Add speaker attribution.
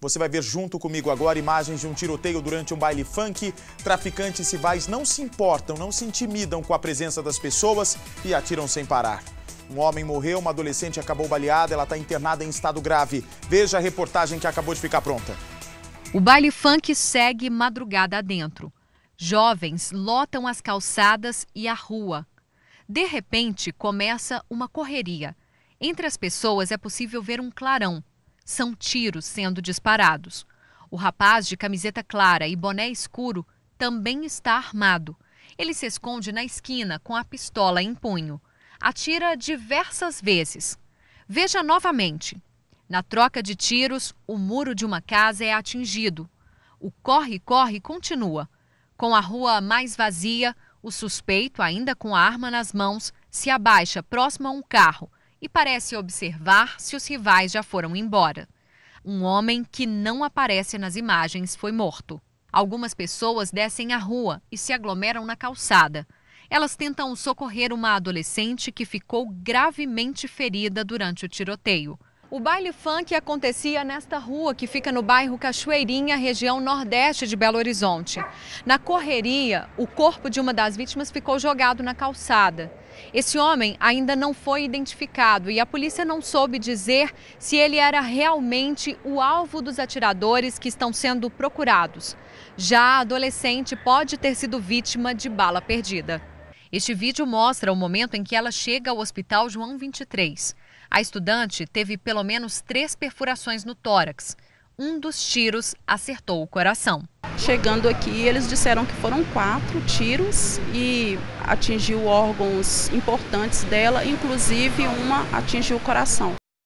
Speaker 1: Você vai ver junto comigo agora imagens de um tiroteio durante um baile funk. Traficantes rivais não se importam, não se intimidam com a presença das pessoas e atiram sem parar. Um homem morreu, uma adolescente acabou baleada, ela está internada em estado grave. Veja a reportagem que acabou de ficar pronta.
Speaker 2: O baile funk segue madrugada adentro. Jovens lotam as calçadas e a rua. De repente, começa uma correria. Entre as pessoas é possível ver um clarão são tiros sendo disparados. O rapaz de camiseta clara e boné escuro também está armado. Ele se esconde na esquina com a pistola em punho. Atira diversas vezes. Veja novamente. Na troca de tiros, o muro de uma casa é atingido. O corre-corre continua. Com a rua mais vazia, o suspeito, ainda com a arma nas mãos, se abaixa próximo a um carro e parece observar se os rivais já foram embora. Um homem que não aparece nas imagens foi morto. Algumas pessoas descem à rua e se aglomeram na calçada. Elas tentam socorrer uma adolescente que ficou gravemente ferida durante o tiroteio. O baile funk acontecia nesta rua que fica no bairro Cachoeirinha, região nordeste de Belo Horizonte. Na correria, o corpo de uma das vítimas ficou jogado na calçada. Esse homem ainda não foi identificado e a polícia não soube dizer se ele era realmente o alvo dos atiradores que estão sendo procurados. Já a adolescente pode ter sido vítima de bala perdida. Este vídeo mostra o momento em que ela chega ao Hospital João 23. A estudante teve pelo menos três perfurações no tórax. Um dos tiros acertou o coração. Chegando aqui, eles disseram que foram quatro tiros e atingiu órgãos importantes dela, inclusive uma atingiu o coração.